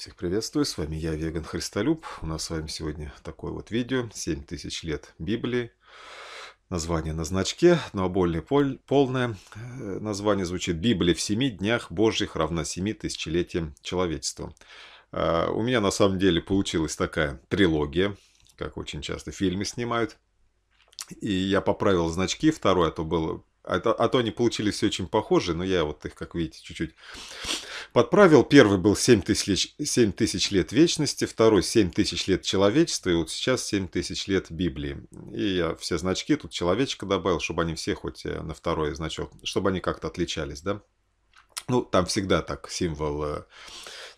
Всех приветствую, с вами я, Веган Христолюб. У нас с вами сегодня такое вот видео «7 тысяч лет Библии». Название на значке, но более пол полное э, название звучит «Библия в семи днях Божьих равна семи тысячелетиям человечества». А, у меня на самом деле получилась такая трилогия, как очень часто фильмы снимают. И я поправил значки, второй, а то было... А то, а то они получились все очень похожи, но я вот их, как видите, чуть-чуть подправил. Первый был 7 тысяч, 7 тысяч лет вечности, второй 7 тысяч лет человечества, и вот сейчас 7 тысяч лет Библии. И я все значки тут человечка добавил, чтобы они все хоть э, на второй значок, чтобы они как-то отличались, да. Ну, там всегда так символ э,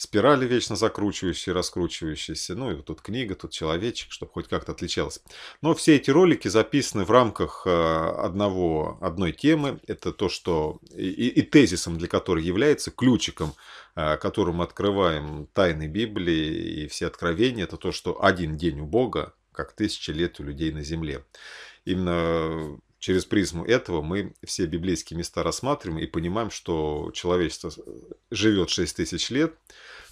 спирали вечно закручивающие, раскручивающиеся. Ну и вот тут книга, тут человечек, чтобы хоть как-то отличалось. Но все эти ролики записаны в рамках э, одного, одной темы. Это то, что и, и тезисом для которой является ключиком, э, которым открываем тайны Библии и все откровения. Это то, что один день у Бога, как тысяча лет у людей на земле. Именно через призму этого мы все библейские места рассматриваем и понимаем, что человечество э, живет 6 тысяч лет,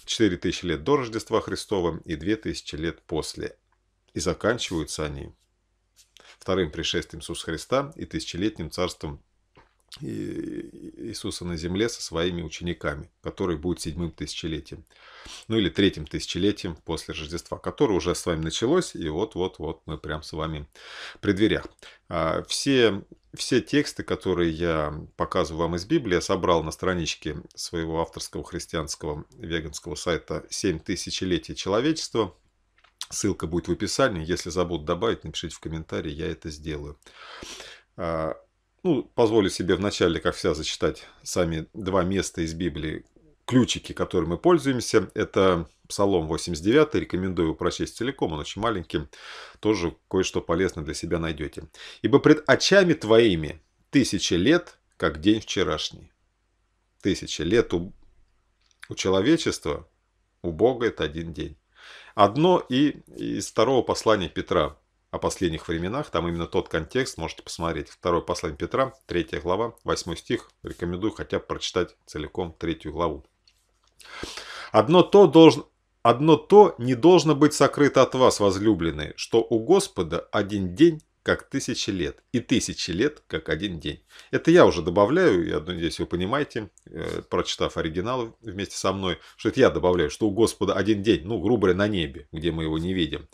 4 тысячи лет до Рождества Христова и 2 тысячи лет после. И заканчиваются они вторым пришествием Иисуса Христа и тысячелетним царством Иисуса на земле со своими учениками, который будет седьмым тысячелетием, ну или третьим тысячелетием после Рождества, которое уже с вами началось, и вот-вот-вот мы прям с вами при дверях. А, все, все тексты, которые я показываю вам из Библии, я собрал на страничке своего авторского христианского веганского сайта «Семь тысячелетий человечества». Ссылка будет в описании. Если забуду добавить, напишите в комментарии, я это сделаю. А, ну, позволю себе вначале, как всегда, зачитать сами два места из Библии. Ключики, которыми мы пользуемся, это Псалом 89, рекомендую его прочесть целиком, он очень маленький, тоже кое-что полезное для себя найдете. «Ибо пред очами твоими тысячи лет, как день вчерашний». Тысячи лет у, у человечества, у Бога это один день. Одно и из второго послания Петра – о последних временах, там именно тот контекст можете посмотреть. Второе послание Петра, 3 глава, 8 стих. Рекомендую хотя бы прочитать целиком третью главу. Одно то, должно одно то не должно быть сокрыто от вас, возлюбленные, что у Господа один день, как тысячи лет, и тысячи лет, как один день. Это я уже добавляю, я надеюсь, вы понимаете, э, прочитав оригинал вместе со мной, что это я добавляю, что у Господа один день, ну, грубо говоря, на небе, где мы его не видим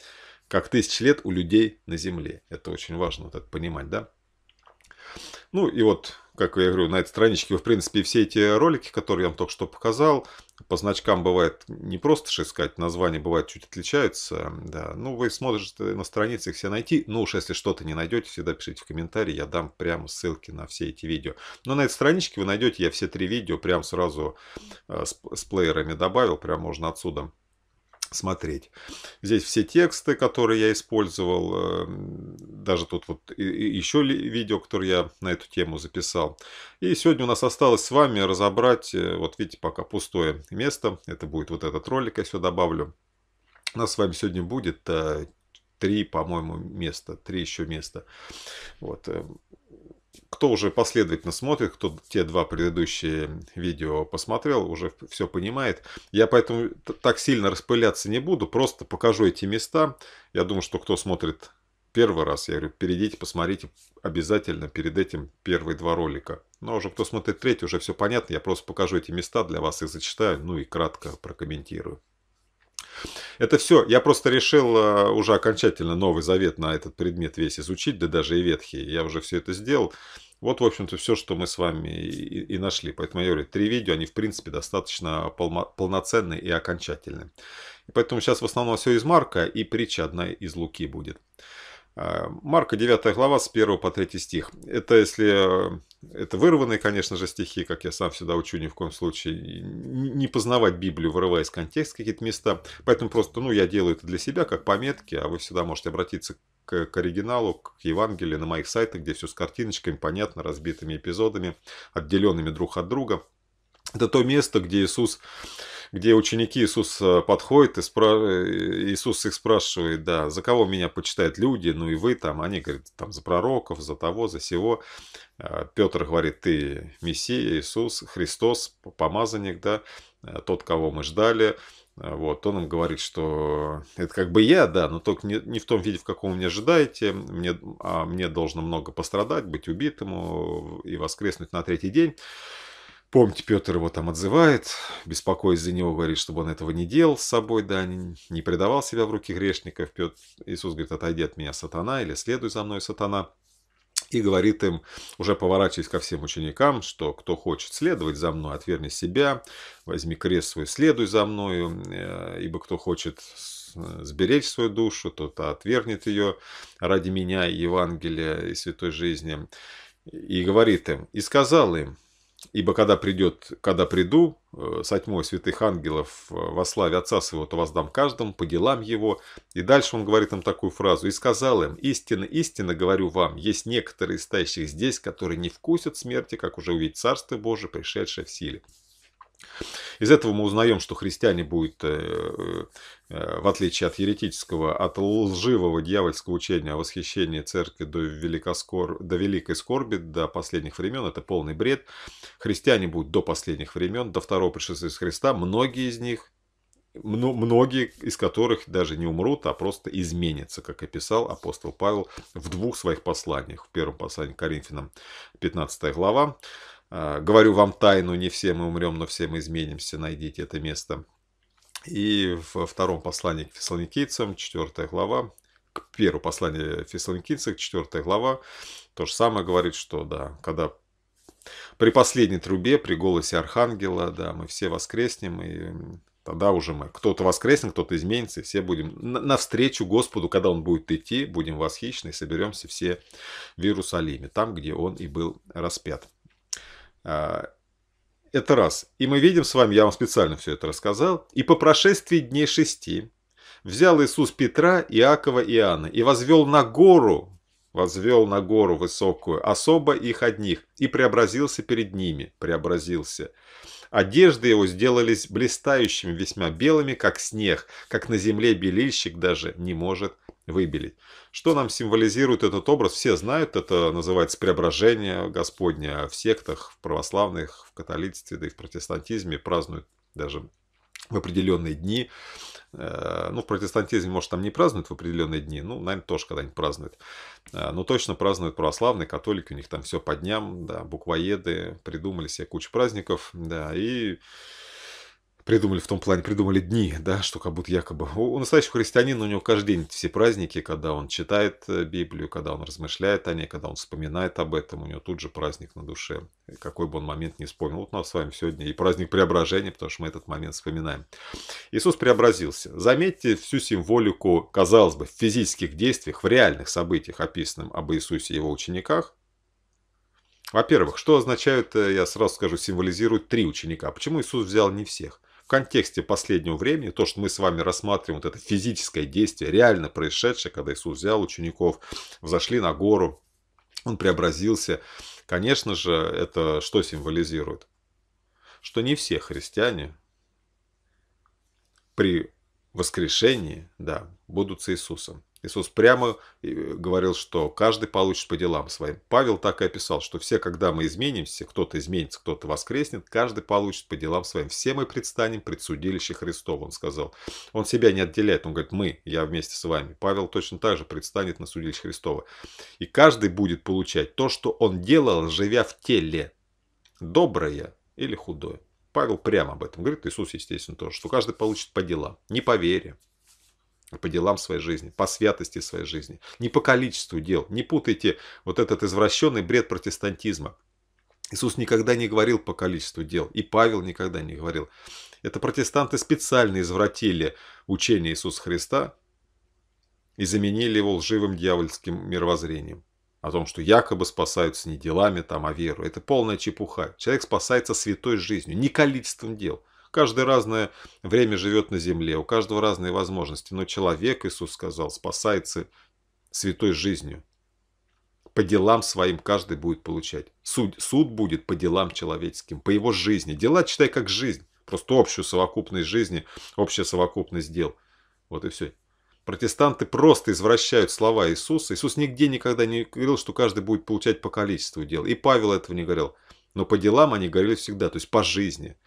как тысяч лет у людей на Земле. Это очень важно вот это понимать, да? Ну и вот, как я говорю, на этой страничке в принципе, все эти ролики, которые я вам только что показал, по значкам бывает не просто же искать, названия бывает чуть отличаются, да. Ну, вы сможете на странице их все найти, ну уж если что-то не найдете, всегда пишите в комментарии, я дам прямо ссылки на все эти видео. Но на этой страничке вы найдете, я все три видео прям сразу э, с, с плеерами добавил, прям можно отсюда смотреть. Здесь все тексты, которые я использовал, эм, даже тут вот еще видео, которое я на эту тему записал. И сегодня у нас осталось с вами разобрать, э, вот видите, пока пустое место, это будет вот этот ролик, я все добавлю. У нас с вами сегодня будет э, три, по-моему, места, три еще места. Вот. Эм, кто уже последовательно смотрит, кто те два предыдущие видео посмотрел, уже все понимает. Я поэтому так сильно распыляться не буду, просто покажу эти места. Я думаю, что кто смотрит первый раз, я говорю, перейдите, посмотрите обязательно перед этим первые два ролика. Но уже кто смотрит третий, уже все понятно. Я просто покажу эти места для вас и зачитаю, ну и кратко прокомментирую. Это все. Я просто решил э, уже окончательно Новый Завет на этот предмет весь изучить, да даже и Ветхий. Я уже все это сделал. Вот, в общем-то, все, что мы с вами и, и нашли. Поэтому я говорю, три видео, они, в принципе, достаточно полноценные и окончательные. И поэтому сейчас в основном все из Марка и притча одна из Луки будет. А, Марка 9 глава с 1 по 3 стих. Это если э, это вырванные, конечно же, стихи, как я сам всегда учу, ни в коем случае не познавать Библию, вырывая из контекста какие-то места. Поэтому просто, ну, я делаю это для себя, как пометки, а вы всегда можете обратиться к, к оригиналу, к Евангелию на моих сайтах, где все с картиночками, понятно, разбитыми эпизодами, отделенными друг от друга. Это то место, где Иисус где ученики Иисуса подходят, и спра... Э, Иисус их спрашивает, да, за кого меня почитают люди, ну и вы там, они говорят, там, за пророков, за того, за сего. А Петр говорит, ты Мессия, Иисус, Христос, помазанник, да, э, тот, кого мы ждали. А вот, он им говорит, что это как бы я, да, но только не, не в том виде, в каком вы меня ожидаете. Мне, а мне должно много пострадать, быть убитому э, и воскреснуть на третий день. Помните, Петр его там отзывает, беспокоясь за него, говорит, чтобы он этого не делал с собой, да, не предавал себя в руки грешников. Петр, Иисус говорит, отойди от меня, сатана, или следуй за мной, сатана. И говорит им, уже поворачиваясь ко всем ученикам, что кто хочет следовать за мной, отверни себя, возьми крест свой, следуй за мною, э, ибо кто хочет сберечь свою душу, тот отвергнет ее ради меня Евангелия и святой жизни. И говорит им, и сказал им, Ибо когда придет, когда приду, э, со тьмой святых ангелов э, во славе Отца Своего, то воздам каждому по делам его. И дальше он говорит им такую фразу. «И сказал им, истинно, истинно говорю вам, есть некоторые стоящих здесь, которые не вкусят смерти, как уже увидеть Царство Божие, пришедшее в силе». Из этого мы узнаем, что христиане будут э, Э, в отличие от еретического, от лживого дьявольского учения о восхищении церкви до, великоскор... до великой скорби, до последних времен, это полный бред. Христиане будут до последних времен, до второго пришествия Христа. Многие из них, многие из которых даже не умрут, а просто изменятся, как описал апостол Павел в двух своих посланиях. В первом послании к Коринфянам 15 глава. «Э, говорю вам тайну, не все мы умрем, но все мы изменимся, найдите это место. И во втором послании к фессалоникийцам, 4 глава, к первому посланию фессалоникийцам, 4 глава, то же самое говорит, что да, когда при последней трубе, при голосе архангела, да, мы все воскреснем, и тогда уже мы, кто-то воскреснет, кто-то изменится, и все будем навстречу Господу, когда Он будет идти, будем восхищены, и соберемся все в Иерусалиме, там, где Он и был распят. А, это раз. И мы видим с вами, я вам специально все это рассказал. И по прошествии дней шести взял Иисус Петра, Иакова и Иоанна и возвел на гору, возвел на гору высокую, особо их одних, и преобразился перед ними, преобразился. Одежды его сделались блистающими, весьма белыми, как снег, как на земле белильщик даже не может выбелить. Что нам символизирует этот образ, все знают, это называется преображение Господня в сектах, в православных, в католицизме, да и в протестантизме празднуют даже в определенные дни Э, ну, в протестантизме, может, там не празднуют в определенные дни, ну, наверное, тоже когда-нибудь празднуют. Э, но точно празднуют православные, католики, у них там все по дням, да, буквоеды, придумали себе кучу праздников, да, и придумали в том плане, придумали дни, да, что как будто якобы у настоящего христианина у него каждый день все праздники, когда он читает э, Библию, когда он размышляет о ней, когда он вспоминает об этом, у него тут же праздник на душе, какой бы он момент не вспомнил. Вот у нас с вами сегодня и праздник преображения, потому что мы этот момент вспоминаем. Иисус преобразился. Заметьте всю символику, казалось бы, в физических действиях, в реальных событиях, описанных об Иисусе и его учениках, во-первых, что означают, э, я сразу скажу, символизируют три ученика. Почему Иисус взял не всех? в контексте последнего времени, то, что мы с вами рассматриваем, вот это физическое действие, реально происшедшее, когда Иисус взял учеников, взошли на гору, он преобразился, конечно же, это что символизирует? Что не все христиане при воскрешении, да, будут с Иисусом. Иисус прямо э, говорил, что каждый получит по делам своим. Павел так и описал, что все, когда мы изменимся, кто-то изменится, кто-то воскреснет, каждый получит по делам своим. Все мы предстанем предсудилище Христова, он сказал. Он себя не отделяет, он говорит, мы, я вместе с вами. Павел точно так же предстанет на судилище Христова. И каждый будет получать то, что он делал, живя в теле, доброе или худое. Павел прямо об этом говорит, Иисус, естественно, тоже, что каждый получит по делам, не по вере, по делам своей жизни, по святости своей жизни, не по количеству дел. Не путайте вот этот извращенный бред протестантизма. Иисус никогда не говорил по количеству дел, и Павел никогда не говорил. Это протестанты специально извратили учение Иисуса Христа и заменили его лживым дьявольским мировоззрением о том, что якобы спасаются не делами, там, а веру. Это полная чепуха. Человек спасается святой жизнью, не количеством дел – каждый разное время живет на земле, у каждого разные возможности. Но человек, Иисус сказал, спасается святой жизнью. По делам своим каждый будет получать. Суд, суд будет по делам человеческим, по его жизни. Дела читай как жизнь. Просто общую совокупность жизни, общая совокупность дел. Вот и все. Протестанты просто извращают слова Иисуса. Иисус нигде никогда не говорил, что каждый будет получать по количеству дел. И Павел этого не говорил. Но по делам они говорили всегда, то есть по жизни.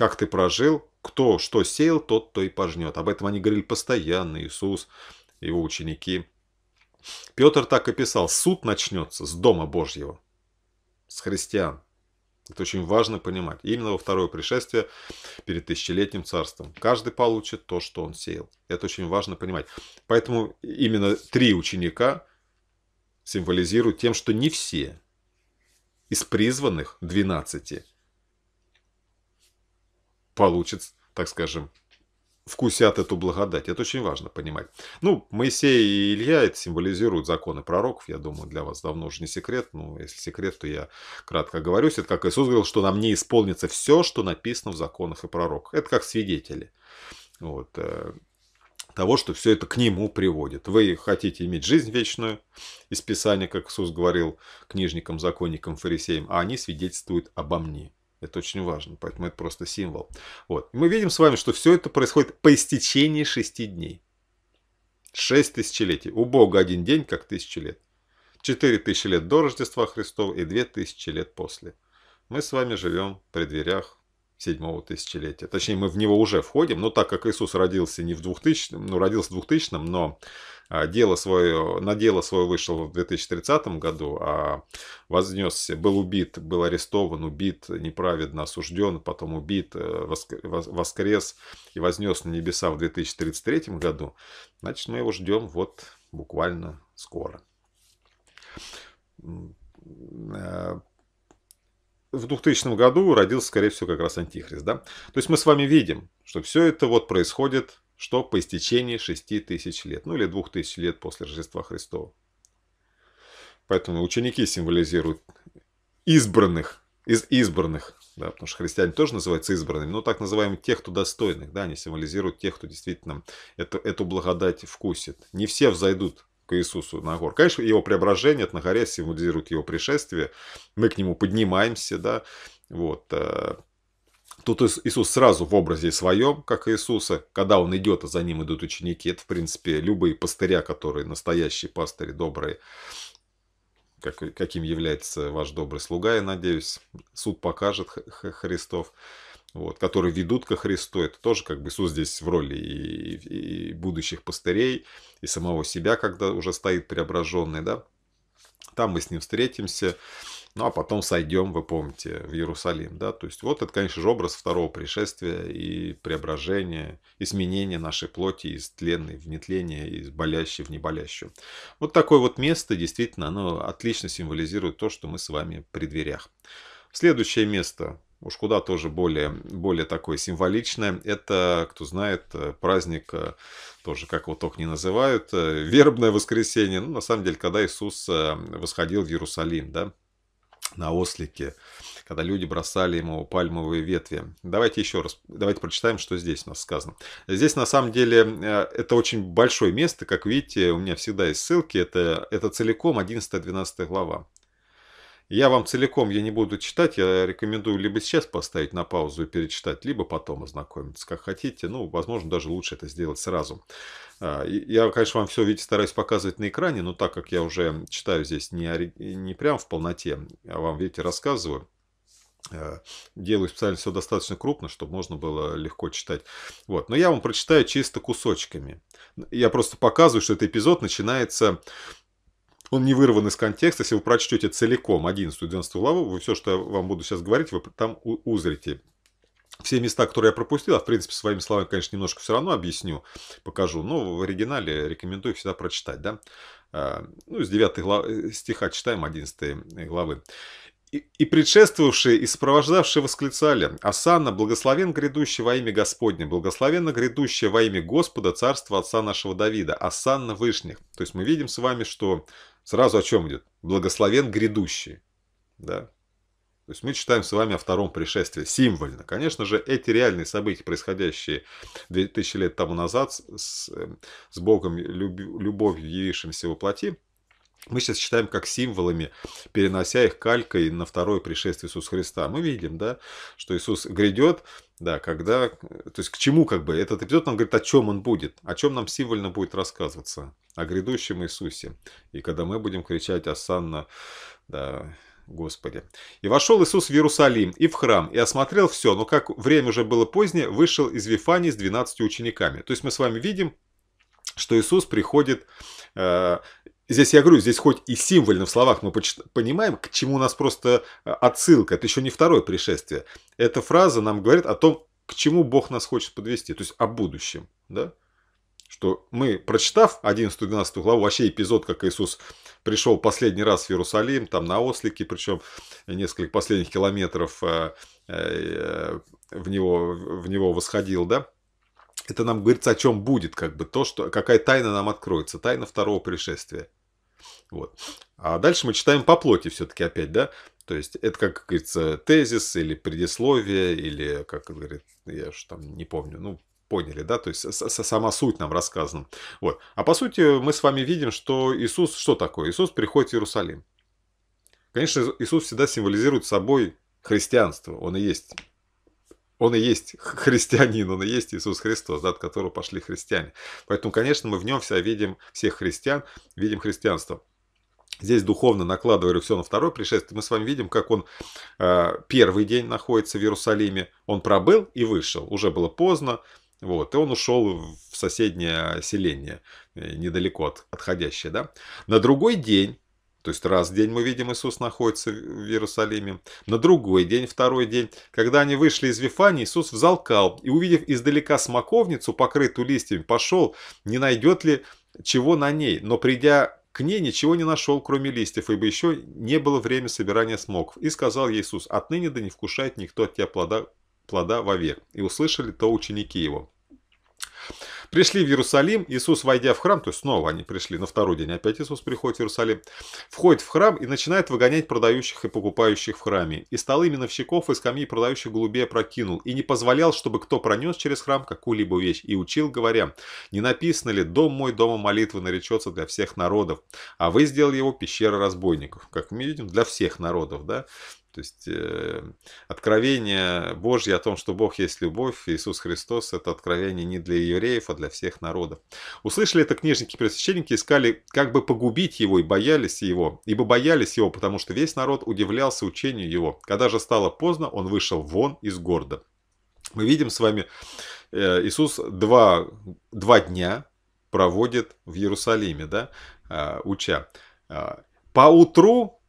Как ты прожил, кто что сеял, тот то и пожнет. Об этом они говорили постоянно, Иисус, его ученики. Петр так и писал, суд начнется с Дома Божьего, с христиан. Это очень важно понимать. Именно во второе пришествие перед тысячелетним царством. Каждый получит то, что он сеял. Это очень важно понимать. Поэтому именно три ученика символизируют тем, что не все из призванных 12 получит, так скажем, вкусят эту благодать. Это очень важно понимать. Ну, Моисей и Илья это символизируют законы пророков. Я думаю, для вас давно уже не секрет. Ну, если секрет, то я кратко говорю. Это как Иисус говорил, что нам не исполнится все, что написано в законах и пророках. Это как свидетели. Вот э, того, что все это к нему приводит. Вы хотите иметь жизнь вечную из Писания, как Иисус говорил книжникам, законникам, фарисеям, а они свидетельствуют обо мне. Это очень важно, поэтому это просто символ. Вот. мы видим с вами, что все это происходит по истечении шести дней. Шесть тысячелетий. У Бога один день, как тысячи лет. Четыре тысячи лет до Рождества Христова и две тысячи лет после. Мы с вами живем при дверях седьмого тысячелетия. Точнее, мы в него уже входим, но так как Иисус родился не в 2000, ну, родился в 2000, но а, дело свое, на дело свое вышел в 2030 году, а вознесся, был убит, был арестован, убит, неправедно осужден, потом убит, э, воскрес и вознес на небеса в 2033 году, значит, мы его ждем вот буквально скоро э, в 2000 году родился, скорее всего, как раз Антихрист. Да? То есть мы с вами видим, что все это вот происходит что по истечении 6 тысяч лет, ну или 2000 лет после Рождества Христова. Поэтому ученики символизируют избранных, из избранных, да, потому что христиане тоже называются избранными, но так называемые тех, кто достойных, да, они символизируют тех, кто действительно эту, эту благодать вкусит. Не все взойдут к Иисусу на гор. Конечно, его преображение на горе символизирует его пришествие. Мы к нему поднимаемся, да, вот. Э. Тут Иисус сразу в образе своем, как Иисуса, когда он идет, а за ним идут ученики, это, в принципе, любые пастыря, которые настоящие пастыри, добрые, как, каким является ваш добрый слуга, я надеюсь, суд покажет Христов вот, которые ведут ко Христу. Это тоже как бы Иисус здесь в роли и, и, будущих пастырей, и самого себя, когда уже стоит преображенный, да. Там мы с ним встретимся, ну а потом сойдем, вы помните, в Иерусалим, да. То есть вот это, конечно же, образ второго пришествия и преображения, изменения нашей плоти из тленной в нетление, из болящей в неболящую. Вот такое вот место, действительно, оно отлично символизирует то, что мы с вами при дверях. Следующее место уж куда тоже более, более такое символичное. Это, кто знает, э, праздник, э, тоже как его только не называют, э, вербное воскресенье. Ну, на самом деле, когда Иисус восходил в Иерусалим, да, на ослике, когда люди бросали ему пальмовые ветви. Давайте еще раз, давайте прочитаем, что здесь у нас сказано. Здесь на самом деле это очень большое место, как видите, у меня всегда есть ссылки, это, это целиком 11-12 глава. Я вам целиком я не буду читать, я рекомендую либо сейчас поставить на паузу и перечитать, либо потом ознакомиться, как хотите. Ну, возможно, даже лучше это сделать сразу. А, я, конечно, вам все, видите, стараюсь показывать на экране, но так как я уже читаю здесь не, не прям в полноте, а вам, видите, рассказываю, э, Делаю специально все достаточно крупно, чтобы можно было легко читать. Вот. Но я вам прочитаю чисто кусочками. Я просто показываю, что этот эпизод начинается он не вырван из контекста, если вы прочтете целиком 11-12 главу, вы все, что я вам буду сейчас говорить, вы там узрите. Все места, которые я пропустил, а в принципе своими словами, конечно, немножко все равно объясню, покажу, но в оригинале рекомендую всегда прочитать, да. А, ну, с 9 глав... стиха читаем 11 э, главы. И, предшествовавшие и сопровождавшие восклицали, «Асана, благословен грядущий во имя Господне, благословенно грядущее во имя Господа царство отца нашего Давида, Асанна Вышних». То есть мы видим с вами, что сразу о чем идет? Благословен грядущий. Да? То есть мы читаем с вами о втором пришествии символьно. Конечно же, эти реальные события, происходящие 2000 лет тому назад с, с эм, Богом, любовью, явившимся во плоти, мы сейчас считаем как символами, перенося их калькой на второе пришествие Иисуса Христа. Мы видим, да, что Иисус грядет, да, когда, то есть к чему как бы этот эпизод нам говорит, о чем он будет, о чем нам символьно будет рассказываться, о грядущем Иисусе. И когда мы будем кричать «Асанна», да, Господи. И вошел Иисус в Иерусалим и в храм, и осмотрел все, но как время уже было позднее, вышел из Вифании с 12 учениками. То есть мы с вами видим, что Иисус приходит э, Здесь я говорю, здесь хоть и символьно в словах мы понимаем, к чему у нас просто э, отсылка. Это еще не второе пришествие. Эта фраза нам говорит о том, к чему Бог нас хочет подвести, то есть о будущем. Да? Что мы, прочитав 11-12 главу, вообще эпизод, как Иисус пришел последний раз в Иерусалим, там на ослике, причем несколько последних километров э, э, в него, в него восходил, да, это нам говорится, о чем будет, как бы то, что, какая тайна нам откроется, тайна второго пришествия. Вот. А дальше мы читаем по плоти все-таки опять, да? То есть это, как говорится, тезис или предисловие, или, как говорит, я же там не помню, ну, поняли, да, то есть сама суть нам рассказана. Вот. А по сути мы с вами видим, что Иисус, что такое? Иисус приходит в Иерусалим. Конечно, Иисус всегда символизирует собой христианство, он и есть он и есть христианин, он и есть Иисус Христос, да, от которого пошли христиане. Поэтому, конечно, мы в нем все видим всех христиан, видим христианство. Здесь духовно накладывали все на второе пришествие. Мы с вами видим, как он э, первый день находится в Иерусалиме. Он пробыл и вышел. Уже было поздно. Вот, и он ушел в соседнее селение, э, недалеко от отходящее. Да? На другой день то есть раз в день мы видим, Иисус находится в Иерусалиме. На другой день, второй день, когда они вышли из Вифании, Иисус взалкал и, увидев издалека смоковницу, покрытую листьями, пошел, не найдет ли чего на ней. Но придя к ней ничего не нашел, кроме листьев, ибо еще не было время собирания смоков. И сказал Иисус, отныне да не вкушает никто от тебя плода, плода вовек. И услышали то ученики его. Пришли в Иерусалим, Иисус, войдя в храм, то есть снова они пришли, на второй день опять Иисус приходит в Иерусалим, входит в храм и начинает выгонять продающих и покупающих в храме. И столы миновщиков и скамьи продающих голубей прокинул, и не позволял, чтобы кто пронес через храм какую-либо вещь, и учил, говоря, «Не написано ли, дом мой, дома молитвы наречется для всех народов, а вы сделали его пещерой разбойников». Как мы видим, для всех народов, да? То есть э, откровение Божье о том, что Бог есть любовь, Иисус Христос, это откровение не для евреев, а для всех народов. Услышали это книжники пресвященники, искали, как бы погубить его и боялись его, ибо боялись его, потому что весь народ удивлялся учению его. Когда же стало поздно, он вышел вон из города. Мы видим с вами, э, Иисус два, два дня проводит в Иерусалиме, да, э, уча. А, По утру,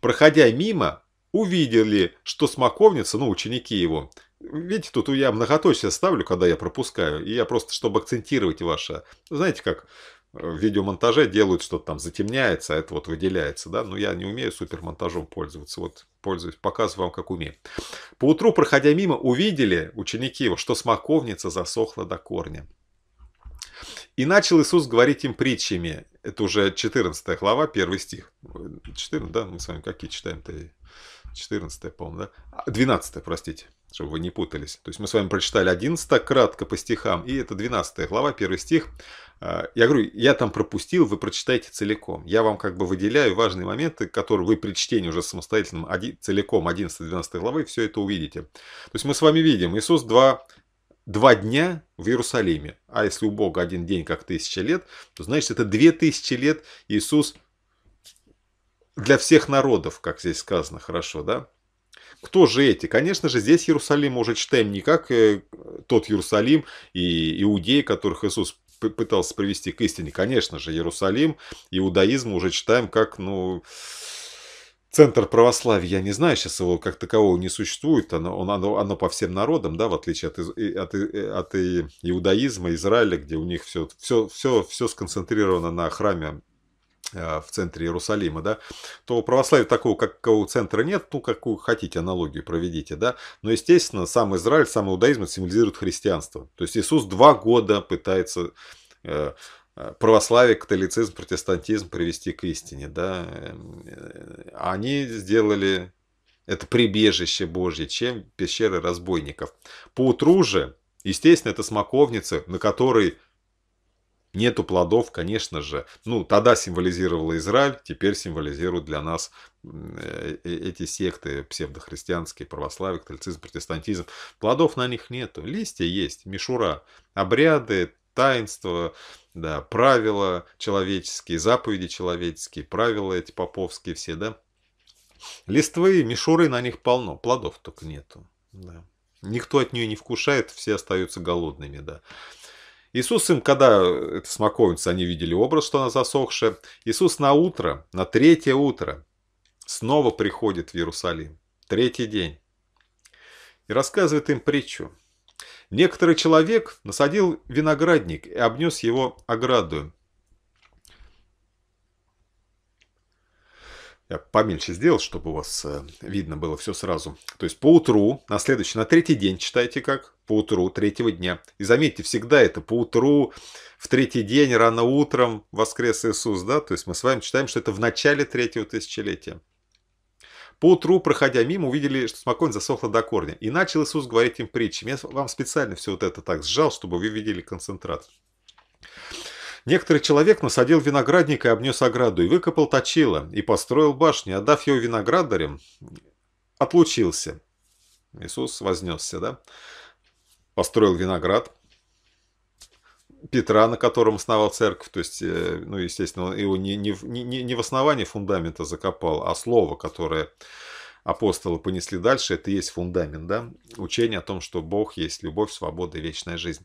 проходя мимо, увидели, что смоковница, ну, ученики его, Видите, тут я многоточие ставлю, когда я пропускаю, и я просто, чтобы акцентировать ваше, знаете, как э, в видеомонтаже делают что-то там затемняется, а это вот выделяется, да, но я не умею супермонтажом пользоваться, вот пользуюсь, показываю вам, как умею. Поутру, проходя мимо, увидели ученики его, что смоковница засохла до корня. И начал Иисус говорить им притчами. Это уже 14 глава, 1 стих. 14, да, мы с вами какие читаем-то? 14 помню, да? 12 а, простите, чтобы вы не путались. То есть мы с вами прочитали 11 кратко по стихам, и это 12 глава, первый стих. А, я говорю, я там пропустил, вы прочитайте целиком. Я вам как бы выделяю важные моменты, которые вы при чтении уже самостоятельно целиком 11-12 главы все это увидите. То есть мы с вами видим, Иисус два, два дня в Иерусалиме. А если у Бога один день, как тысяча лет, то значит это две тысячи лет Иисус – для всех народов, как здесь сказано, хорошо, да? Кто же эти? Конечно же, здесь Иерусалим мы уже читаем не как э, тот Иерусалим и иудеи, которых Иисус пытался привести к истине. Конечно же, Иерусалим, иудаизм уже читаем как, ну, центр православия. Я не знаю, сейчас его как такового не существует. Оно, оно, оно по всем народам, да, в отличие от, от, э, от иудаизма, Израиля, где у них все, все, все, все сконцентрировано на храме Э, в центре Иерусалима, да, то православия такого, какого центра нет, ну, какую хотите аналогию проведите, да, но, естественно, сам Израиль, сам иудаизм символизирует христианство. То есть Иисус два года пытается э, э, православие, католицизм, протестантизм привести к истине, да, а они сделали это прибежище Божье, чем пещеры разбойников. По утру же, естественно, это смоковница, на которой Нету плодов, конечно же. Ну, тогда символизировала Израиль, теперь символизируют для нас э, э, эти секты псевдохристианские, православие, католицизм, протестантизм. Плодов на них нету. Листья есть, мишура, обряды, таинства, да, правила человеческие, заповеди человеческие, правила эти поповские все, да. Листвы, мишуры на них полно, плодов только нету. Да. Никто от нее не вкушает, все остаются голодными, да. Иисус им, когда э, это смоковница, они видели образ, что она засохшая, Иисус на утро, на третье утро, снова приходит в Иерусалим, третий день, и рассказывает им притчу. Некоторый человек насадил виноградник и обнес его ограду, Я поменьше сделал, чтобы у вас э, видно было все сразу. То есть по утру, на следующий, на третий день читайте как, по утру третьего дня. И заметьте, всегда это по утру, в третий день, рано утром воскрес Иисус, да? То есть мы с вами читаем, что это в начале третьего тысячелетия. По утру, проходя мимо, увидели, что смоконь засохла до корня. И начал Иисус говорить им притчи. Я вам специально все вот это так сжал, чтобы вы видели концентрат. Некоторый человек насадил виноградник и обнес ограду, и выкопал точило, и построил башню, отдав а ее виноградарям, отлучился. Иисус вознесся, да? Построил виноград, Петра, на котором основал церковь, то есть, э, ну, естественно, он его не, не, не, не в основании фундамента закопал, а слово, которое апостолы понесли дальше, это и есть фундамент, да, учение о том, что Бог есть любовь, свобода и вечная жизнь.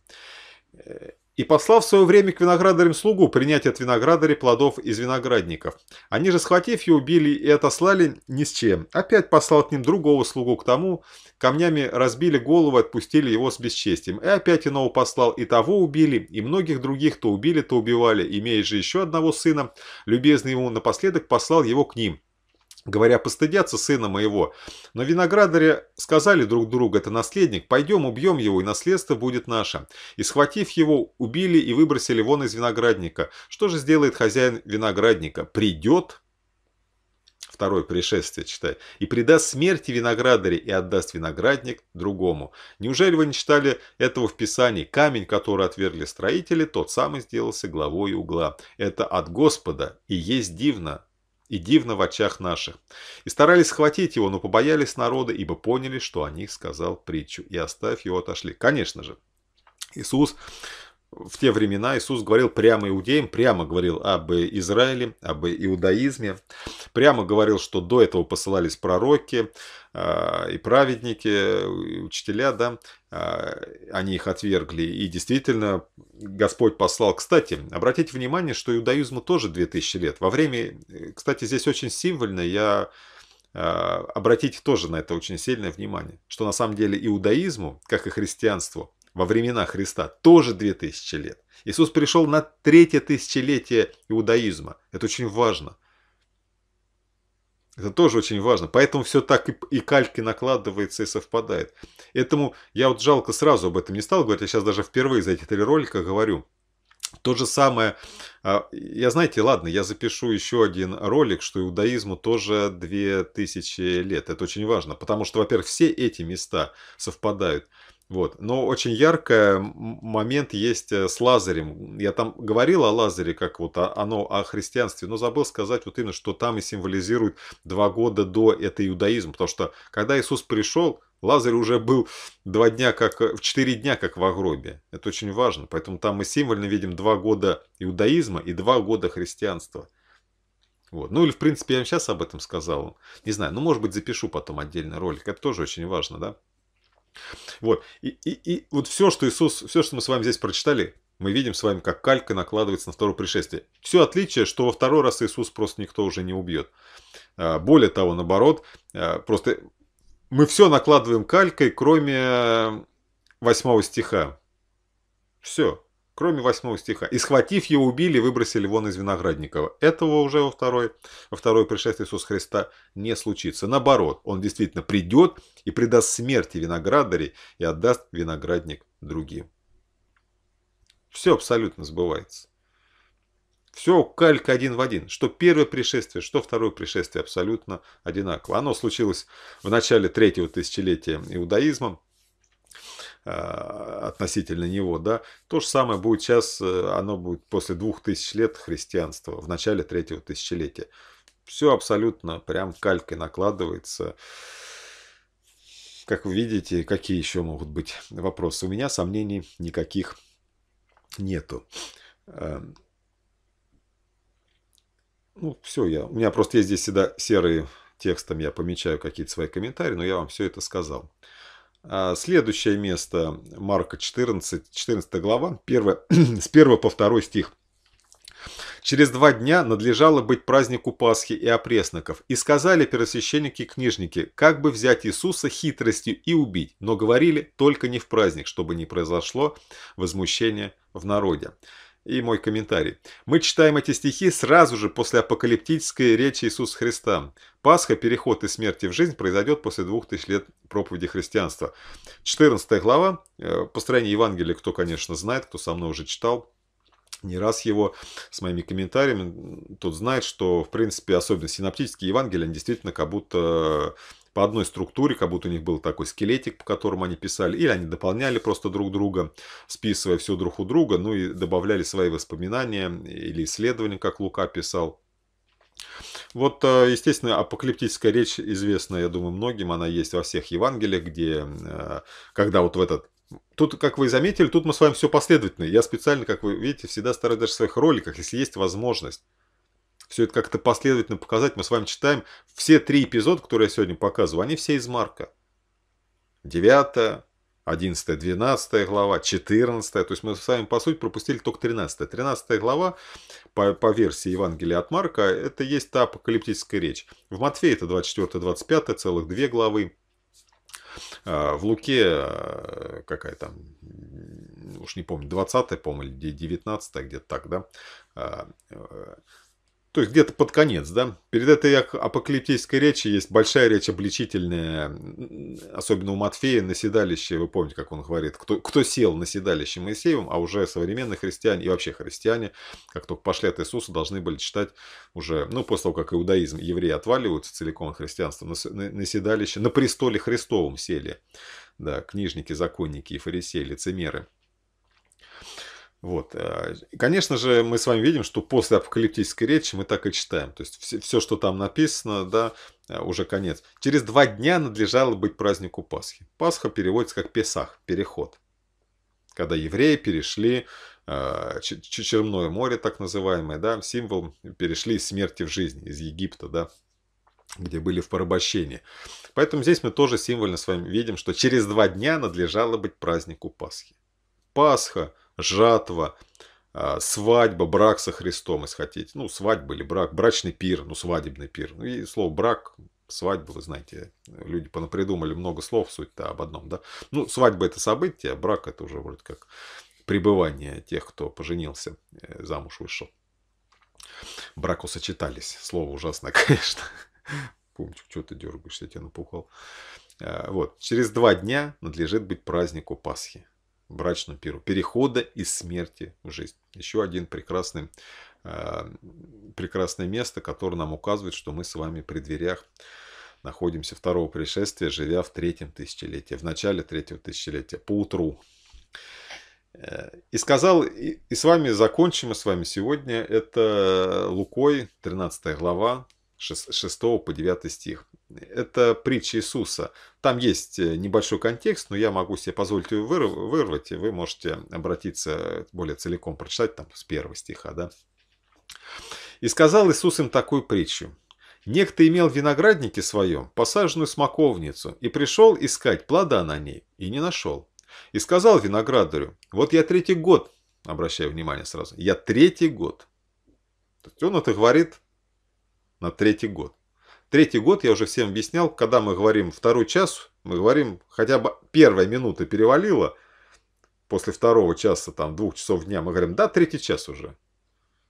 Э, и послав в свое время к виноградарям слугу принять от виноградарей плодов из виноградников. Они же, схватив ее, убили и отослали ни с чем. Опять послал к ним другого слугу к тому, камнями разбили голову и отпустили его с бесчестием. И опять иного послал, и того убили, и многих других то убили, то убивали. Имея же еще одного сына, любезный ему напоследок послал его к ним говоря, постыдятся сына моего. Но виноградаре сказали друг другу, это наследник, пойдем убьем его, и наследство будет наше. И схватив его, убили и выбросили вон из виноградника. Что же сделает хозяин виноградника? Придет, второе пришествие, читай, и предаст смерти виноградаре и отдаст виноградник другому. Неужели вы не читали этого в Писании? Камень, который отвергли строители, тот самый сделался главой угла. Это от Господа и есть дивно и дивно в очах наших. И старались схватить его, но побоялись народа, ибо поняли, что о них сказал притчу, и оставь его отошли. Конечно же, Иисус в те времена Иисус говорил прямо иудеям, прямо говорил об Израиле, об иудаизме, прямо говорил, что до этого посылались пророки, а, и праведники, и учителя, да, а, они их отвергли. И действительно, Господь послал. Кстати, обратите внимание, что иудаизму тоже 2000 лет. Во время, кстати, здесь очень символьно, я а, обратите тоже на это очень сильное внимание, что на самом деле иудаизму, как и христианству, во времена Христа тоже 2000 лет. Иисус пришел на третье тысячелетие иудаизма. Это очень важно. Это тоже очень важно. Поэтому все так и, и кальки накладывается и совпадает. Этому я вот жалко сразу об этом не стал говорить. Я сейчас даже впервые за эти три ролика говорю. То же самое, а, я знаете, ладно, я запишу еще один ролик, что иудаизму тоже 2000 лет. Это очень важно, потому что, во-первых, все эти места совпадают. Вот. Но очень яркий момент есть э, с Лазарем. Я там говорил о Лазаре, как вот оно о христианстве, но забыл сказать вот именно, что там и символизирует два года до этой иудаизма, Потому что когда Иисус пришел, Лазарь уже был два дня, как, э, в четыре дня, как в гробе. Это очень важно. Поэтому там мы символьно видим два года иудаизма и два года христианства. Вот. Ну или, в принципе, я вам сейчас об этом сказал. Не знаю, ну, может быть, запишу потом отдельный ролик. Это тоже очень важно, да? Вот. И, и, и вот все, что Иисус, все, что мы с вами здесь прочитали, мы видим с вами, как калька накладывается на второе пришествие. Все отличие, что во второй раз Иисус просто никто уже не убьет. А, более того, наоборот, а, просто мы все накладываем калькой, кроме восьмого стиха. Все кроме восьмого стиха. «И схватив его, убили, выбросили вон из Виноградникова». Этого уже во второй, во второй пришествии Иисуса Христа не случится. Наоборот, он действительно придет и предаст смерти виноградарей и отдаст виноградник другим. Все абсолютно сбывается. Все калька один в один. Что первое пришествие, что второе пришествие абсолютно одинаково. Оно случилось в начале третьего тысячелетия иудаизма. А, относительно него, да, то же самое будет сейчас, э, оно будет после двух тысяч лет христианства, в начале третьего тысячелетия. Все абсолютно прям калькой накладывается. Как вы видите, какие еще могут быть вопросы? У меня сомнений никаких нету. Э, ну, все, я, у меня просто есть здесь всегда серые текстом, я помечаю какие-то свои комментарии, но я вам все это сказал. А, следующее место Марка 14, 14 глава, 1, с 1 по 2 стих. Через два дня надлежало быть празднику Пасхи и опресноков, и сказали первосвященники и книжники, как бы взять Иисуса хитростью и убить, но говорили только не в праздник, чтобы не произошло возмущение в народе и мой комментарий. Мы читаем эти стихи сразу же после апокалиптической речи Иисуса Христа. Пасха, переход из смерти в жизнь произойдет после двух тысяч лет проповеди христианства. 14 глава, э, построение Евангелия, кто, конечно, знает, кто со мной уже читал, не раз его с моими комментариями, тот знает, что, в принципе, особенно синаптические Евангелия, они действительно как будто по одной структуре, как будто у них был такой скелетик, по которому они писали, или они дополняли просто друг друга, списывая все друг у друга, ну и добавляли свои воспоминания или исследования, как Лука писал. Вот, э, естественно, апокалиптическая речь известна, я думаю, многим, она есть во всех Евангелиях, где, э, когда вот в этот Тут, как вы заметили, тут мы с вами все последовательно. Я специально, как вы видите, всегда стараюсь даже в своих роликах, если есть возможность, все это как-то последовательно показать. Мы с вами читаем все три эпизода, которые я сегодня показываю, они все из Марка. 9, 11, 12 глава, 14. То есть мы с вами, по сути, пропустили только 13. 13 глава, по, по версии Евангелия от Марка, это есть та апокалиптическая речь. В Матфея это 24-25, целых две главы. А, в Луке, э, какая там, уж не помню, 20 по-моему, или 19 где-то так, да? А, э, то есть где-то под конец, да? Перед этой апокалиптической речью есть большая речь обличительная, особенно у Матфея на седалище, вы помните, как он говорит, кто, кто сел на седалище Моисеевым, а уже современные христиане и вообще христиане, как только пошли от Иисуса, должны были читать уже, ну, после того, как иудаизм, евреи отваливаются целиком от христианства, на, на, на седалище, на престоле Христовом сели, да, книжники, законники и фарисеи, лицемеры – вот. Э, конечно же, мы с вами видим, что после апокалиптической речи мы так и читаем. То есть все, все что там написано, да, э, уже конец. Через два дня надлежало быть празднику Пасхи. Пасха переводится как Песах, переход. Когда евреи перешли э, Черное море, так называемое, да, символ, перешли из смерти в жизнь, из Египта, да, где были в порабощении. Поэтому здесь мы тоже символьно с вами видим, что через два дня надлежало быть празднику Пасхи. Пасха жатва, а, свадьба, брак со Христом, если хотите. Ну, свадьба или брак, брачный пир, ну, свадебный пир. Ну, и слово брак, свадьба, вы знаете, люди понапридумали много слов, суть-то об одном, да. Ну, свадьба это событие, а брак это уже вроде как пребывание тех, кто поженился, э, замуж вышел. Браку сочетались. Слово ужасное, конечно. Пумчик, что ты дергаешься, я тебя напухал. А, вот. Через два дня надлежит быть празднику Пасхи брачную пиру. Перехода из смерти в жизнь. Еще один прекрасный, э, прекрасное место, которое нам указывает, что мы с вами при дверях находимся второго пришествия, живя в третьем тысячелетии, в начале третьего тысячелетия, по утру. Э, и сказал, и, и с вами закончим, мы с вами сегодня, это э, Лукой, 13 глава, 6 по 9 стих. Это притча Иисуса. Там есть э, небольшой контекст, но я могу себе позволить его вырвать, и вы можете обратиться э, более целиком, прочитать там с первого стиха. Да? «И сказал Иисус им такую притчу. Некто имел виноградники своем посаженную смоковницу, и пришел искать плода на ней, и не нашел. И сказал виноградарю, вот я третий год, обращаю внимание сразу, я третий год. То есть он это говорит на третий год. Третий год, я уже всем объяснял, когда мы говорим второй час, мы говорим, хотя бы первая минута перевалила, после второго часа, там, двух часов дня, мы говорим, да, третий час уже.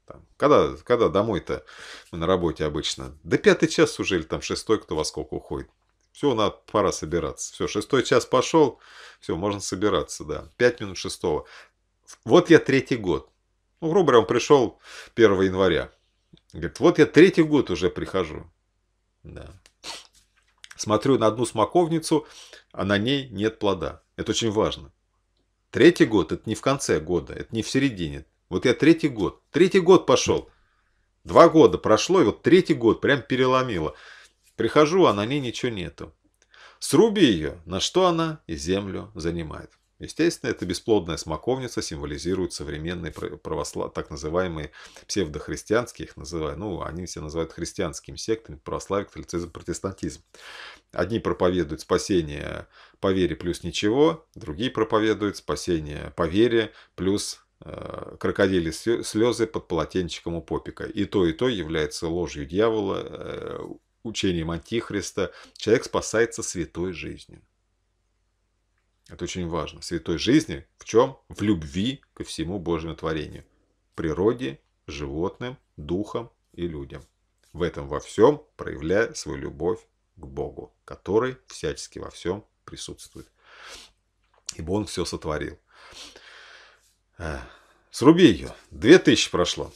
Там, когда когда домой-то мы на работе обычно? Да пятый час уже, или там шестой, кто во сколько уходит. Все, надо, пора собираться. Все, шестой час пошел, все, можно собираться, да. Пять минут шестого. Вот я третий год. Ну, грубо говоря, он пришел 1 января. Говорит, вот я третий год уже прихожу. Да. Смотрю на одну смоковницу, а на ней нет плода. Это очень важно. Третий год – это не в конце года, это не в середине. Вот я третий год. Третий год пошел. Два года прошло, и вот третий год прям переломило. Прихожу, а на ней ничего нету. Сруби ее, на что она и землю занимает. Естественно, эта бесплодная смоковница символизирует современные православ... так называемые псевдохристианские, их называют, ну, они все называют христианскими сектами, православие, католицизм, протестантизм. Одни проповедуют спасение по вере плюс ничего, другие проповедуют спасение по вере плюс э, крокодили слезы под полотенчиком у попика. И то, и то является ложью дьявола, э, учением Антихриста. Человек спасается святой жизнью. Это очень важно. Святой жизни в чем? В любви ко всему Божьему творению. Природе, животным, духам и людям. В этом во всем проявляя свою любовь к Богу, который всячески во всем присутствует. Ибо Он все сотворил. Сруби ее. Две тысячи прошло.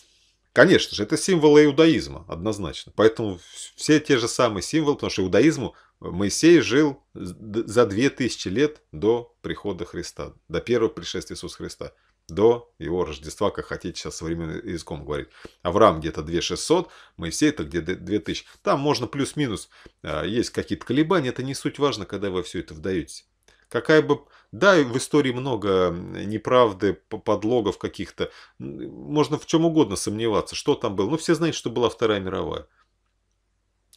Конечно же, это символы иудаизма, однозначно. Поэтому все те же самые символы, потому что иудаизму Моисей жил за 2000 лет до прихода Христа, до первого пришествия Иисуса Христа, до его Рождества, как хотите сейчас современным языком говорить. Авраам где-то 2600, Моисей это где-то 2000. Там можно плюс-минус, а, есть какие-то колебания, это не суть важно, когда вы все это вдаетесь. Какая бы да, в истории много неправды, подлогов каких-то. Можно в чем угодно сомневаться, что там было. Ну, все знают, что была Вторая мировая.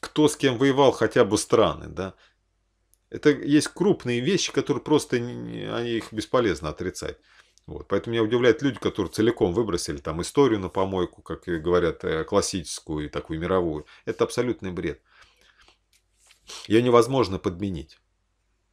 Кто с кем воевал, хотя бы страны, да. Это есть крупные вещи, которые просто, они а их бесполезно отрицать. Вот. Поэтому меня удивляют люди, которые целиком выбросили там историю на помойку, как говорят, э, классическую и такую мировую. Это абсолютный бред. Ее невозможно подменить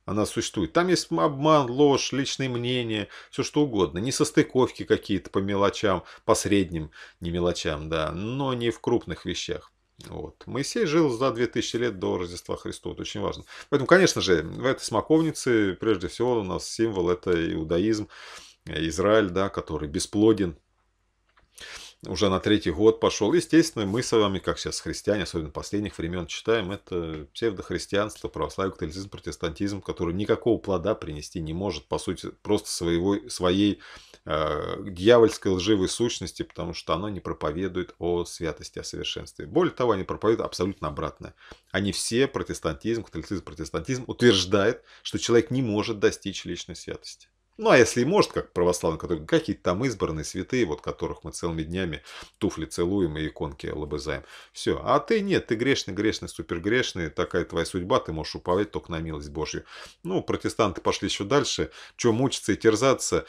она существует. Там есть обман, ложь, личные мнения, все что угодно. не состыковки какие-то по мелочам, по средним, не мелочам, да, но не в крупных вещах. Вот. Моисей жил за 2000 лет до Рождества Христова, это очень важно. Поэтому, конечно же, в этой смоковнице, прежде всего, у нас символ – это иудаизм, э, Израиль, да, который бесплоден, уже на третий год пошел. Естественно, мы с вами, как сейчас христиане, особенно последних времен, читаем, это псевдохристианство, православие, католицизм, протестантизм, который никакого плода принести не может, по сути, просто своего, своей э, дьявольской лживой сущности, потому что оно не проповедует о святости, о совершенстве. Более того, они проповедуют абсолютно обратное. Они все, протестантизм, католицизм, протестантизм, утверждают, что человек не может достичь личной святости. Ну, а если и может, как православный который какие-то там избранные святые, вот которых мы целыми днями туфли целуем и иконки лобызаем. Все. А ты нет, ты грешный, грешный, супергрешный, такая твоя судьба, ты можешь уповать только на милость Божью. Ну, протестанты пошли еще дальше, чем мучиться и терзаться,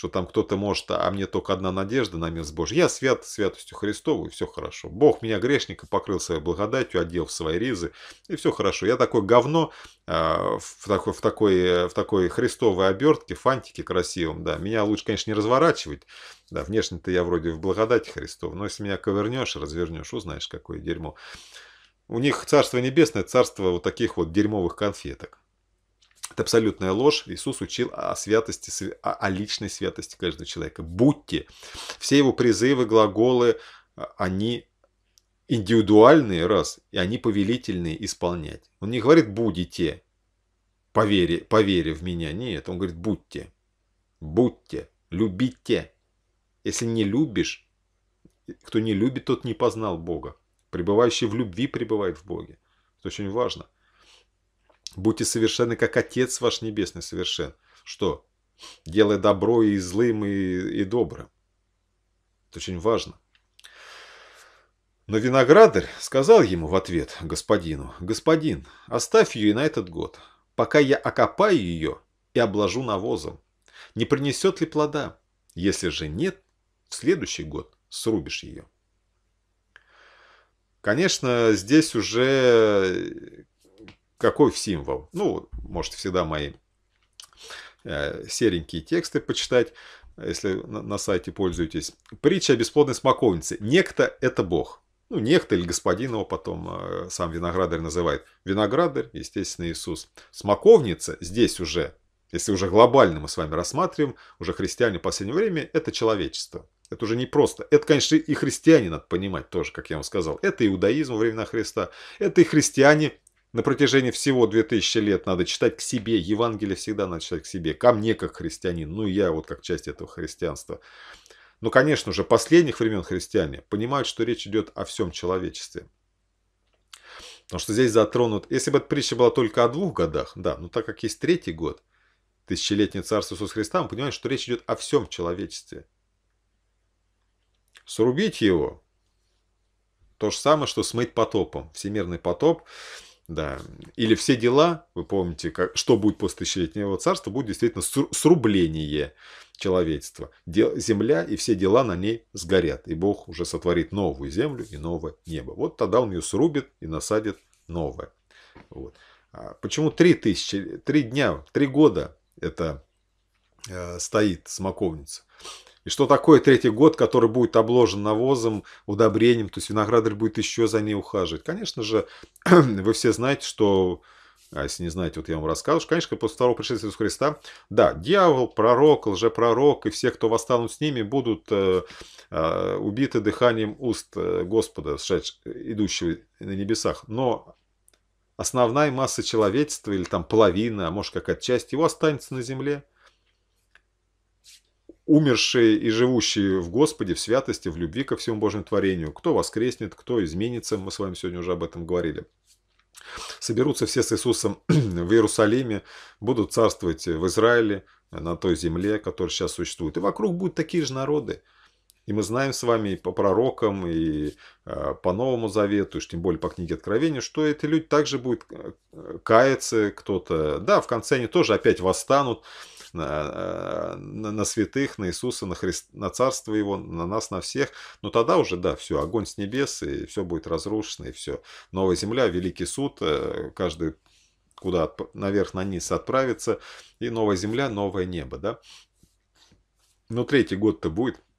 что там кто-то может, а мне только одна надежда на милость Божью. Я свят святостью Христову, и все хорошо. Бог меня, грешника, покрыл своей благодатью, одел в свои ризы, и все хорошо. Я такое говно э, в, такой, в, такой, в такой христовой обертке, фантике красивом, да. Меня лучше, конечно, не разворачивать, да, внешне-то я вроде в благодати Христов, но если меня ковернешь, развернешь, узнаешь, какое дерьмо. У них Царство Небесное, царство вот таких вот дерьмовых конфеток. Это абсолютная ложь. Иисус учил о святости, о личной святости каждого человека. Будьте. Все его призывы, глаголы, а, они индивидуальные, раз, и они повелительные исполнять. Он не говорит «будете», повере, повере в меня. Нет, он говорит «будьте». Будьте, любите. Если не любишь, кто не любит, тот не познал Бога. Пребывающий в любви пребывает в Боге. Это очень важно – Будьте совершенны, как Отец ваш Небесный совершен. Что? Делай добро и злым, и, и добрым. Это очень важно. Но виноградарь сказал ему в ответ господину, «Господин, оставь ее и на этот год, пока я окопаю ее и обложу навозом. Не принесет ли плода? Если же нет, в следующий год срубишь ее». Конечно, здесь уже какой символ. Ну, можете всегда мои э, серенькие тексты почитать, если на сайте пользуетесь. Притча о бесплодной смоковнице. Некто – это Бог. Ну, некто или господин его потом э, сам виноградарь называет. Виноградарь, естественно, Иисус. Смоковница здесь уже, если уже глобально мы с вами рассматриваем, уже христиане в последнее время – это человечество. Это уже не просто. Это, конечно, и христиане надо понимать тоже, как я вам сказал. Это иудаизм во времена Христа. Это и христиане на протяжении всего 2000 лет надо читать к себе. Евангелие всегда надо читать к себе. Ко мне как христианин. Ну и я вот как часть этого христианства. Но, ну, конечно же, последних времен христиане понимают, что речь идет о всем человечестве. Потому что здесь затронут... Если бы эта притча была только о двух годах, да, но так как есть третий год, тысячелетнее царство Иисуса Христа, мы понимаем, что речь идет о всем человечестве. Срубить его то же самое, что смыть потопом. Всемирный потоп да. Или все дела, вы помните, как, что будет после тысячелетнего царства, будет действительно срубление человечества. Дел, земля и все дела на ней сгорят. И Бог уже сотворит новую землю и новое небо. Вот тогда Он ее срубит и насадит новое. Вот. А почему три тысячи, три дня, три года это э, стоит смоковница? И что такое третий год, который будет обложен навозом, удобрением, то есть виноградарь будет еще за ней ухаживать. Конечно же, вы все знаете, что а если не знаете, вот я вам расскажу. Конечно, после второго пришествия Иисуса Христа, да, дьявол, пророк, лжепророк и все, кто восстанут с ними, будут э, э, убиты дыханием уст э, Господа, идущего на небесах. Но основная масса человечества или там половина, а может какая-то часть его останется на земле умершие и живущие в Господе, в святости, в любви ко всему Божьему творению, кто воскреснет, кто изменится, мы с вами сегодня уже об этом говорили. Соберутся все с Иисусом в Иерусалиме, будут царствовать в Израиле, на той земле, которая сейчас существует. И вокруг будут такие же народы. И мы знаем с вами и по пророкам, и а, по Новому Завету, и тем более по книге Откровения, что эти люди также будут э, каяться кто-то. Да, в конце они тоже опять восстанут на, э, на, на святых, на Иисуса, на, Христ, на Царство Его, на нас, на всех. Но тогда уже, да, все, огонь с небес, и все будет разрушено, и все. Новая земля, великий суд, э, каждый куда наверх, на низ отправится, и новая земля, новое небо, да. Но третий год-то будет –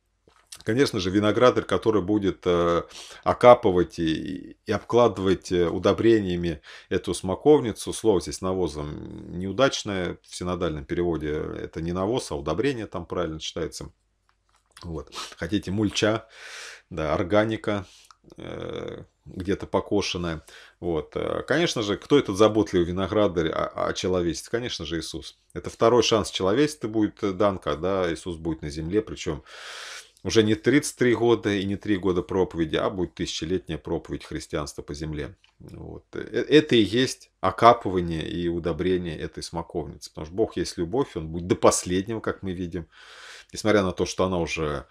Конечно же, виноградарь, который будет э, окапывать и, и обкладывать э, удобрениями эту смоковницу, слово здесь навозом неудачное, в синодальном переводе это не навоз, а удобрение там правильно читается. Вот. Хотите мульча, да, органика, э, где-то покошенная. Вот. Конечно же, кто этот заботливый виноградарь о, а, о а человечестве? Конечно же, Иисус. Это второй шанс человечества будет дан, когда Иисус будет на земле, причем уже не 33 года и не 3 года проповеди, а будет тысячелетняя проповедь христианства по земле. Вот. Э, это и есть окапывание и удобрение этой смоковницы. Потому что Бог есть любовь, Он будет до последнего, как мы видим. Несмотря на то, что она уже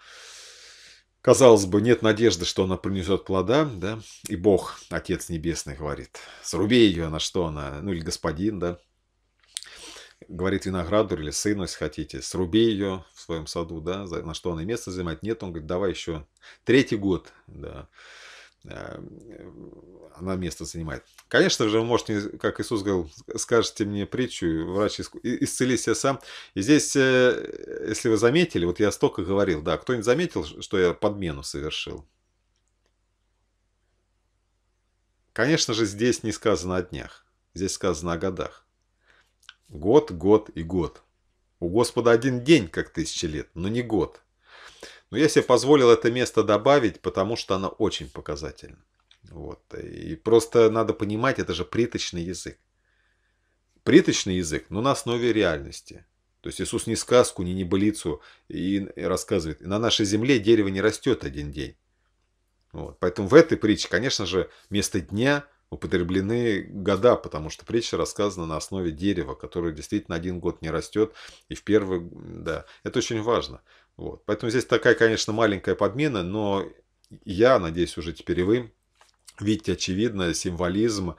Казалось бы, нет надежды, что она принесет плода, да, и Бог, Отец Небесный, говорит, сруби ее, на что она, ну или Господин, да, говорит винограду или сыну, если хотите, сруби ее в своем саду, да, на что она место занимает. Нет, он говорит, давай еще третий год, да, э, она место занимает. Конечно же, вы можете, как Иисус говорил, скажете мне притчу, врач исцели себя сам. И здесь, э, если вы заметили, вот я столько говорил, да, кто-нибудь заметил, что я подмену совершил? Конечно же, здесь не сказано о днях, здесь сказано о годах. Год, год и год. У Господа один день, как тысячи лет, но не год. Но я себе позволил это место добавить, потому что оно очень показательно. Вот. И просто надо понимать, это же приточный язык. Приточный язык, но на основе реальности. То есть Иисус не сказку, не небылицу и, и рассказывает. На нашей земле дерево не растет один день. Вот. Поэтому в этой притче, конечно же, вместо дня – употреблены года, потому что притча рассказана на основе дерева, которое действительно один год не растет, и в первый, да, это очень важно. Вот. Поэтому здесь такая, конечно, маленькая подмена, но я, надеюсь, уже теперь и вы видите, очевидно, символизм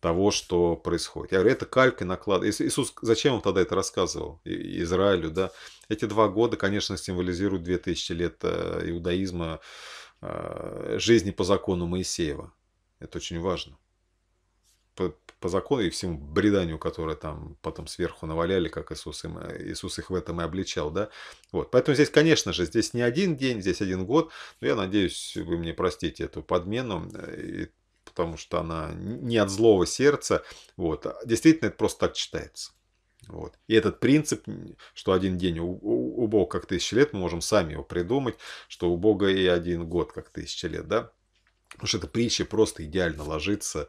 того, что происходит. Я говорю, это калька наклад. Иисус, зачем он тогда это рассказывал Израилю, да? Эти два года, конечно, символизируют 2000 лет э, иудаизма, э, жизни по закону Моисеева. Это очень важно по, по закону и всему бреданию, которое там потом сверху наваляли, как Иисус, им, э, Иисус их в этом и обличал, да. Вот. Поэтому здесь, конечно же, здесь не один день, здесь один год, но я надеюсь, вы мне простите эту подмену, э, и, потому что она не от злого сердца, вот. А действительно, это просто так читается. Вот. И этот принцип, что один день у, у, у Бога как тысяча лет, мы можем сами его придумать, что у Бога и один год как тысяча лет, да? Потому что эта притча просто идеально ложится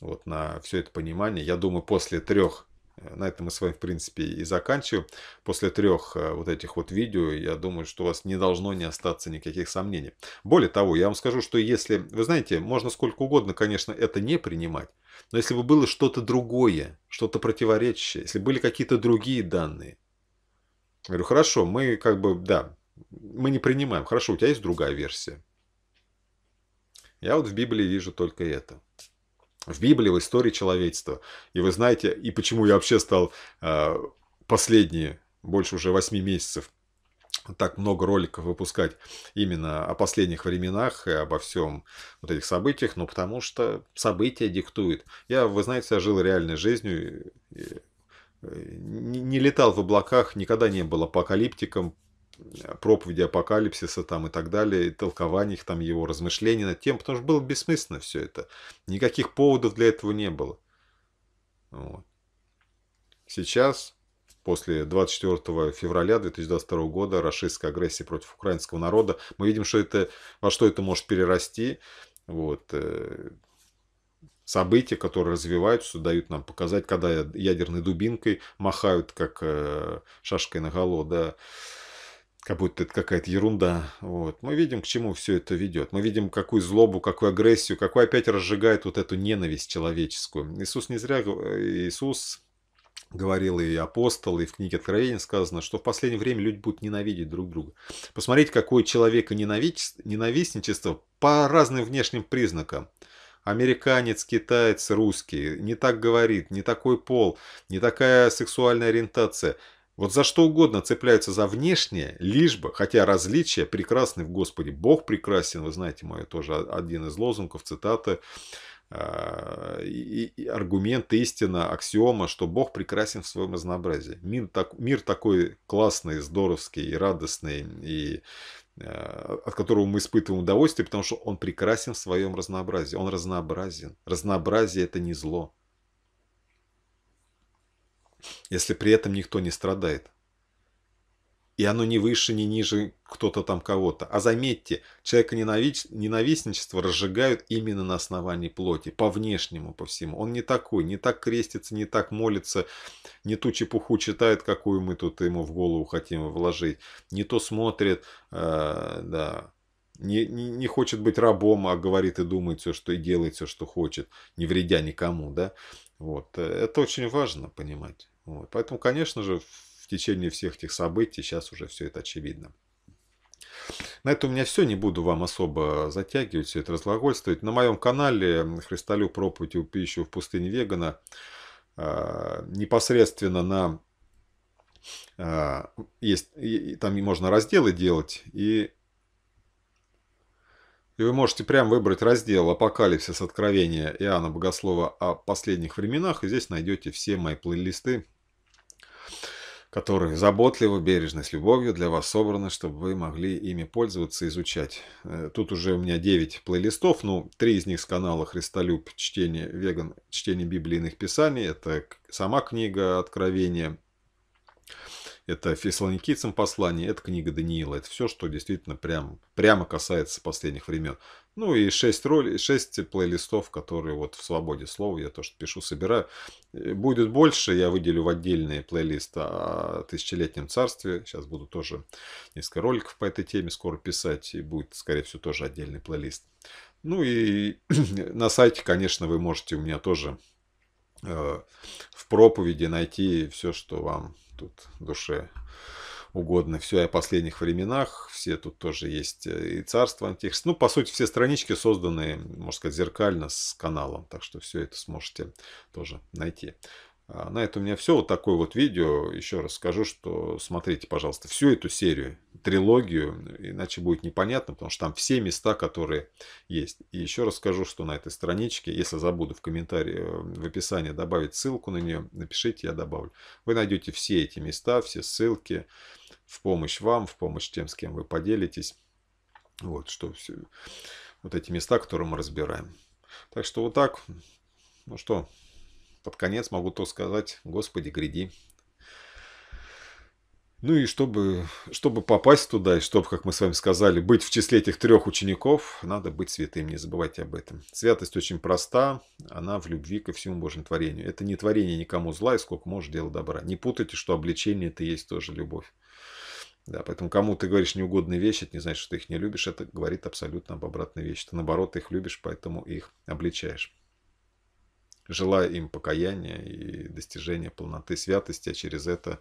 вот на все это понимание. Я думаю, после трех э, на этом мы с вами, в принципе, и заканчиваем. После трех э, вот этих вот видео, я думаю, что у вас не должно не остаться никаких сомнений. Более того, я вам скажу, что если, вы знаете, можно сколько угодно, конечно, это не принимать, но если бы было что-то другое, что-то противоречащее, если были какие-то другие данные, говорю, хорошо, мы как бы, да, мы не принимаем, хорошо, у тебя есть другая версия, я вот в Библии вижу только это. В Библии, в истории человечества. И вы знаете, и почему я вообще стал э, последние, больше уже 8 месяцев, так много роликов выпускать именно о последних временах и обо всем вот этих событиях, но ну, потому что события диктуют. Я, вы знаете, я жил реальной жизнью, э, не летал в облаках, никогда не был апокалиптиком, Э, проповеди апокалипсиса там и так далее, и толкование их там, его размышления над тем, потому что было бессмысленно все это. Никаких поводов для этого не было. Вот. Сейчас, после 24 февраля 2022 года, расистской агрессии против украинского народа, мы видим, что это, во что это может перерасти. Вот. Э, события, которые развиваются, дают нам показать, когда ядерной дубинкой махают, как э, шашкой наголо, да, как будто это какая-то ерунда. Вот. Мы видим, к чему все это ведет. Мы видим, какую злобу, какую агрессию, какую опять разжигает вот эту ненависть человеческую. Иисус не зря, Иисус говорил и апостол, и в книге Откровения сказано, что в последнее время люди будут ненавидеть друг друга. Посмотрите, какое человека ненавистничество по разным внешним признакам. Американец, китаец, русский, не так говорит, не такой пол, не такая сексуальная ориентация – вот за что угодно цепляются за внешнее, лишь бы, хотя различия прекрасны в Господе. Бог прекрасен, вы знаете, мое тоже один из лозунгов, цитаты, а, и, и аргумент, истина, аксиома, что Бог прекрасен в своем разнообразии. Мир, так, мир такой классный, здоровский и радостный, и а, от которого мы испытываем удовольствие, потому что он прекрасен в своем разнообразии. Он разнообразен. Разнообразие – это не зло если при этом никто не страдает. И оно не выше, не ниже кто-то там кого-то. А заметьте, человека ненавистничество разжигают именно на основании плоти, по внешнему, по всему. Он не такой, не так крестится, не так молится, не ту чепуху читает, какую мы тут ему в голову хотим вложить, не то смотрит, э, да, не, не хочет быть рабом, а говорит и думает все, что и делает все, что хочет, не вредя никому, да. Вот. Э, это очень важно понимать. Вот. Поэтому, конечно же, в течение всех этих событий сейчас уже все это очевидно. На этом у меня все, не буду вам особо затягивать, все это разглагольствовать. На моем канале «Христолюб. Проповедь у пищу в пустыне вегана» а, непосредственно на а, есть, и, там можно разделы делать, и и вы можете прямо выбрать раздел «Апокалипсис. Откровения Иоанна Богослова о последних временах», и здесь найдете все мои плейлисты, которые заботливо, бережно, с любовью для вас собраны, чтобы вы могли ими пользоваться изучать. Э, тут уже у меня 9 плейлистов, ну, три из них с канала «Христолюб. Чтение веган. Чтение Библии писаний». Это сама книга «Откровение», это фессалоникийцам послание, это книга Даниила, это все, что действительно прям, прямо касается последних времен. Ну и 6, ролей, 6 плейлистов, которые вот в свободе слова, я то, что пишу, собираю. Э, будет больше, я выделю в отдельные плейлисты о тысячелетнем царстве. Сейчас буду тоже несколько роликов по этой теме скоро писать, и будет, скорее всего, тоже отдельный плейлист. Ну и на сайте, конечно, вы можете у меня тоже э, в проповеди найти все, что вам тут душе угодно. Все о последних временах, все тут тоже есть э, и царство антихрист. Ну, по сути, все странички созданы, можно сказать, зеркально с каналом, так что все это сможете тоже найти. А, на этом у меня все. Вот такое вот видео. Еще раз скажу, что смотрите, пожалуйста, всю эту серию, трилогию, иначе будет непонятно, потому что там все места, которые есть. И еще раз скажу, что на этой страничке, если забуду в комментарии, эм, в описании добавить ссылку на нее, напишите, я добавлю. Вы найдете все эти места, все ссылки в помощь вам, в помощь тем, с кем вы поделитесь. Вот, что все. Вот эти места, которые мы разбираем. Так что вот так. Ну что, под конец могу то сказать, Господи, гряди. Ну и чтобы, чтобы попасть туда, и чтобы, как мы с вами сказали, быть в числе этих трех учеников, надо быть святым, не забывайте об этом. Святость очень проста, она в любви ко всему Божьему творению. Это не творение никому зла, и сколько можешь делать добра. Не путайте, что обличение это и есть тоже любовь. Да, поэтому кому ты говоришь неугодные вещи, это не значит, что ты их не любишь, это говорит абсолютно об обратной вещи. Ты наоборот их любишь, поэтому их обличаешь желая им покаяния и достижения полноты святости, а через это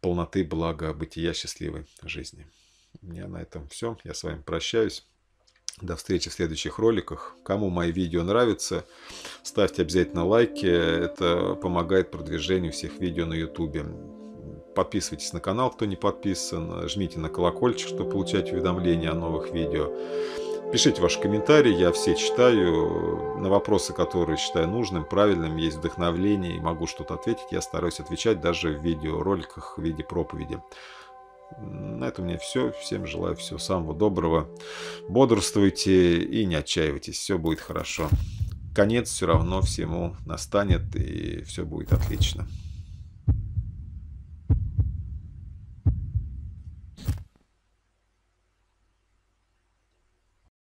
полноты блага бытия счастливой жизни. У меня на этом все. Я с вами прощаюсь. До встречи в следующих роликах. Кому мои видео нравятся, ставьте обязательно лайки. Это помогает продвижению всех видео на YouTube. Подписывайтесь на канал, кто не подписан. Жмите на колокольчик, чтобы получать уведомления о новых видео. Пишите ваши комментарии, я все читаю. На вопросы, которые считаю нужным, правильным, есть вдохновление и могу что-то ответить, я стараюсь отвечать даже в видеороликах в виде проповеди. На этом у меня все. Всем желаю всего самого доброго. Бодрствуйте и не отчаивайтесь. Все будет хорошо. Конец все равно всему настанет и все будет отлично.